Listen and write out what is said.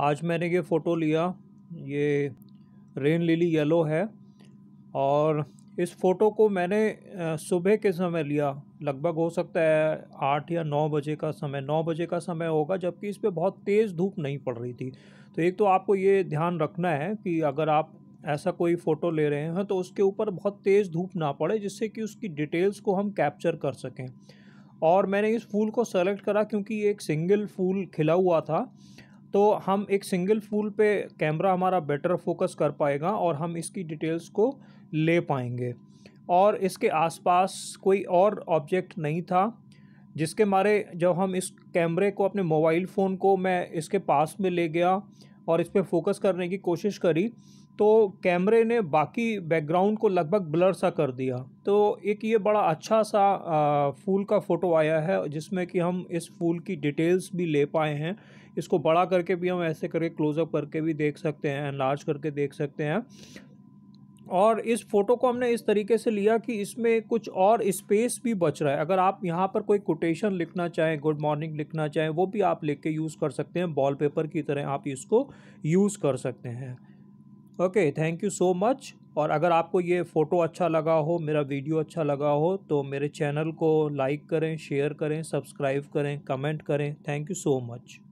आज मैंने ये फ़ोटो लिया ये रेन लिली येलो है और इस फ़ोटो को मैंने सुबह के समय लिया लगभग हो सकता है आठ या नौ बजे का समय नौ बजे का समय होगा जबकि इस पर बहुत तेज़ धूप नहीं पड़ रही थी तो एक तो आपको ये ध्यान रखना है कि अगर आप ऐसा कोई फ़ोटो ले रहे हैं तो उसके ऊपर बहुत तेज़ धूप ना पड़े जिससे कि उसकी डिटेल्स को हम कैप्चर कर सकें और मैंने इस फूल को सेलेक्ट करा क्योंकि ये एक सिंगल फूल खिला हुआ था तो हम एक सिंगल फूल पे कैमरा हमारा बेटर फोकस कर पाएगा और हम इसकी डिटेल्स को ले पाएंगे और इसके आसपास कोई और ऑब्जेक्ट नहीं था जिसके मारे जब हम इस कैमरे को अपने मोबाइल फ़ोन को मैं इसके पास में ले गया और इस पर फोकस करने की कोशिश करी तो कैमरे ने बाकी बैकग्राउंड को लगभग ब्लर सा कर दिया तो एक ये बड़ा अच्छा सा फूल का फ़ोटो आया है जिसमें कि हम इस फूल की डिटेल्स भी ले पाए हैं इसको बड़ा करके भी हम ऐसे करके क्लोज़अप करके भी देख सकते हैं लार्ज करके देख सकते हैं और इस फोटो को हमने इस तरीके से लिया कि इसमें कुछ और स्पेस भी बच रहा है अगर आप यहाँ पर कोई कोटेशन लिखना चाहें गुड मॉर्निंग लिखना चाहें वो भी आप लिख के यूज़ कर सकते हैं बॉल पेपर की तरह आप इसको यूज़ कर सकते हैं okay thank you so much और अगर आपको ये फ़ोटो अच्छा लगा हो मेरा वीडियो अच्छा लगा हो तो मेरे चैनल को लाइक करें शेयर करें सब्सक्राइब करें कमेंट करें थैंक यू सो मच